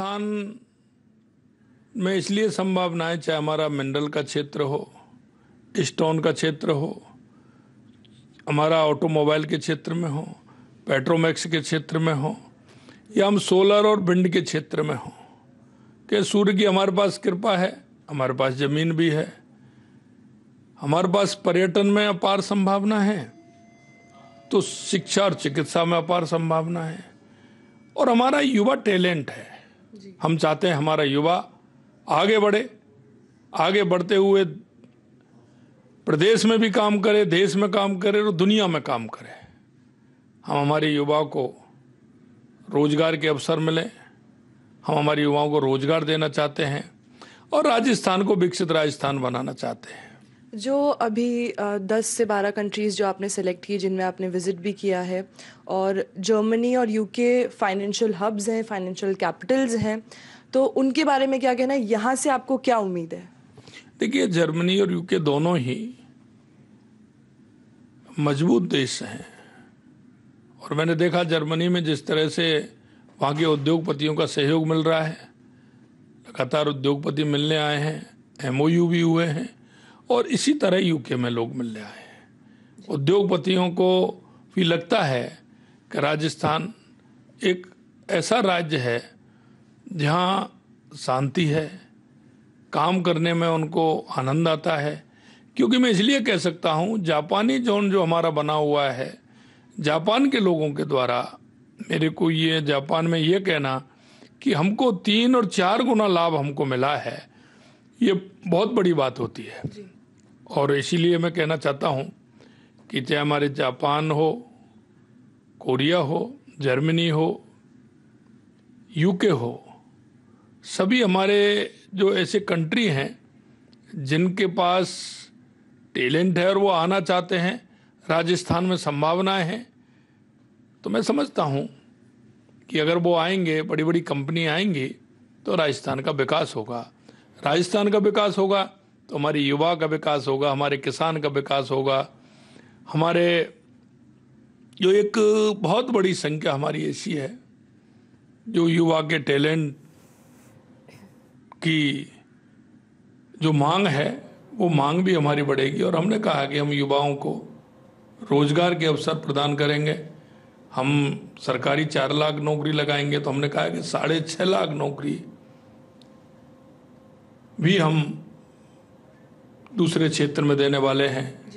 राजस्थान में इसलिए संभावनाएं चाहे हमारा मिनरल का क्षेत्र हो स्टोन का क्षेत्र हो हमारा ऑटोमोबाइल के क्षेत्र में हो पेट्रोमैक्स के क्षेत्र में हो या हम सोलर और विंड के क्षेत्र में हो कि सूर्य की हमारे पास कृपा है हमारे पास ज़मीन भी है हमारे पास पर्यटन में अपार संभावना है तो शिक्षा और चिकित्सा में अपार संभावना है और हमारा युवा टैलेंट है हम चाहते हैं हमारा युवा आगे बढ़े आगे बढ़ते हुए प्रदेश में भी काम करे देश में काम करे और दुनिया में काम करे हम हमारे युवाओं को रोजगार के अवसर मिले हम हमारे युवाओं को रोजगार देना चाहते हैं और राजस्थान को विकसित राजस्थान बनाना चाहते हैं जो अभी दस से बारह कंट्रीज़ जो आपने सेलेक्ट की जिनमें आपने विज़िट भी किया है और जर्मनी और यूके फाइनेंशियल हब्स हैं फाइनेंशियल कैपिटल्स हैं तो उनके बारे में क्या कहना है यहाँ से आपको क्या उम्मीद है देखिए जर्मनी और यूके दोनों ही मजबूत देश हैं और मैंने देखा जर्मनी में जिस तरह से वहाँ के उद्योगपतियों का सहयोग मिल रहा है लगातार उद्योगपति मिलने आए हैं एम भी हुए हैं और इसी तरह यूके में लोग मिलने आए हैं उद्योगपतियों को भी लगता है कि राजस्थान एक ऐसा राज्य है जहाँ शांति है काम करने में उनको आनंद आता है क्योंकि मैं इसलिए कह सकता हूँ जापानी जोन जो हमारा बना हुआ है जापान के लोगों के द्वारा मेरे को ये जापान में ये कहना कि हमको तीन और चार गुना लाभ हमको मिला है ये बहुत बड़ी बात होती है और इसीलिए मैं कहना चाहता हूँ कि चाहे हमारे जापान हो कोरिया हो जर्मनी हो यूके हो सभी हमारे जो ऐसे कंट्री हैं जिनके पास टैलेंट है और वो आना चाहते हैं राजस्थान में संभावनाएं हैं तो मैं समझता हूँ कि अगर वो आएंगे बड़ी बड़ी कंपनी आएंगी तो राजस्थान का विकास होगा राजस्थान का विकास होगा तो हमारी युवा का विकास होगा हमारे किसान का विकास होगा हमारे जो एक बहुत बड़ी संख्या हमारी ऐसी है जो युवा के टैलेंट की जो मांग है वो मांग भी हमारी बढ़ेगी और हमने कहा कि हम युवाओं को रोजगार के अवसर प्रदान करेंगे हम सरकारी चार लाख नौकरी लगाएंगे तो हमने कहा कि साढ़े छः लाख नौकरी भी हम दूसरे क्षेत्र में देने वाले हैं